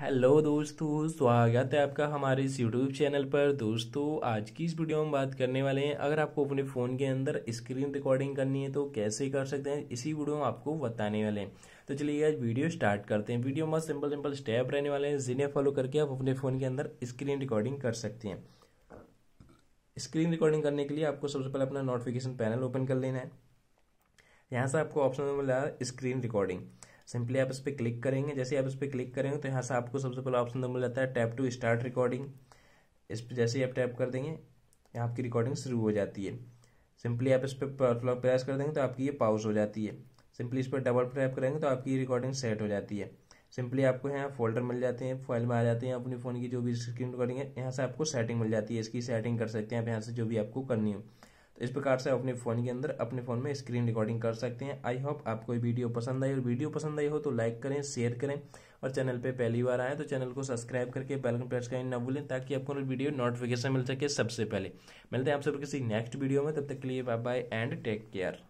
hello दोस्तों स्वागत है आपका हमारे इस यूट्यूब चैनल पर दोस्तों आज की इस वीडियो में बात करने वाले हैं अगर आपको अपने फ़ोन के अंदर स्क्रीन रिकॉर्डिंग करनी है तो कैसे कर सकते हैं इसी वीडियो में आपको बताने वाले हैं तो चलिए आज वीडियो स्टार्ट करते हैं वीडियो में सिंपल सिंपल स्टेप रहने वाले हैं जिन्हें फॉलो करके आप अपने फ़ोन के अंदर स्क्रीन रिकॉर्डिंग कर सकते हैं स्क्रीन रिकॉर्डिंग करने के लिए आपको सबसे पहले अपना नोटिफिकेशन पैनल ओपन कर लेना है यहाँ से आपको ऑप्शन मिला स्क्रीन रिकॉर्डिंग सिंपली आप इस पर क्लिक करेंगे जैसे आप इस पर क्लिक करेंगे तो यहाँ से आपको सबसे पहला ऑप्शन तो मिल जाता है टैप टू स्टार्ट रिकॉर्डिंग इस पर जैसे ही आप टैप कर देंगे यहाँ आपकी रिकॉर्डिंग शुरू हो जाती है सिंपली आप इस पर मतलब प्रेस कर देंगे तो आपकी ये पाउस हो जाती है सिंपली इस पर डबल टैप करेंगे तो आपकी रिकॉर्डिंग सेट हो जाती है सिंपली आपको यहाँ फोल्डर मिल जाते हैं फाइल में आ जाते हैं अपने फ़ोन की जो भी स्क्रीन रिकॉर्डिंग है यहाँ से आपको सेटिंग मिल जाती है इसकी सेटिंग कर सकते हैं आप यहाँ से जो भी आपको करनी हो इस प्रकार से अपने फ़ोन के अंदर अपने फ़ोन में स्क्रीन रिकॉर्डिंग कर सकते हैं आई होप आपको वीडियो पसंद आई और वीडियो पसंद आई हो तो लाइक करें शेयर करें और चैनल पे पहली बार आए तो चैनल को सब्सक्राइब करके बेल प्रेस करें ना भूलें ताकि आपको वीडियो नोटिफिकेशन मिल सके सबसे पहले मिलते हैं आप सब किसी नेक्स्ट वीडियो में तब तक के लिए bye bye and take care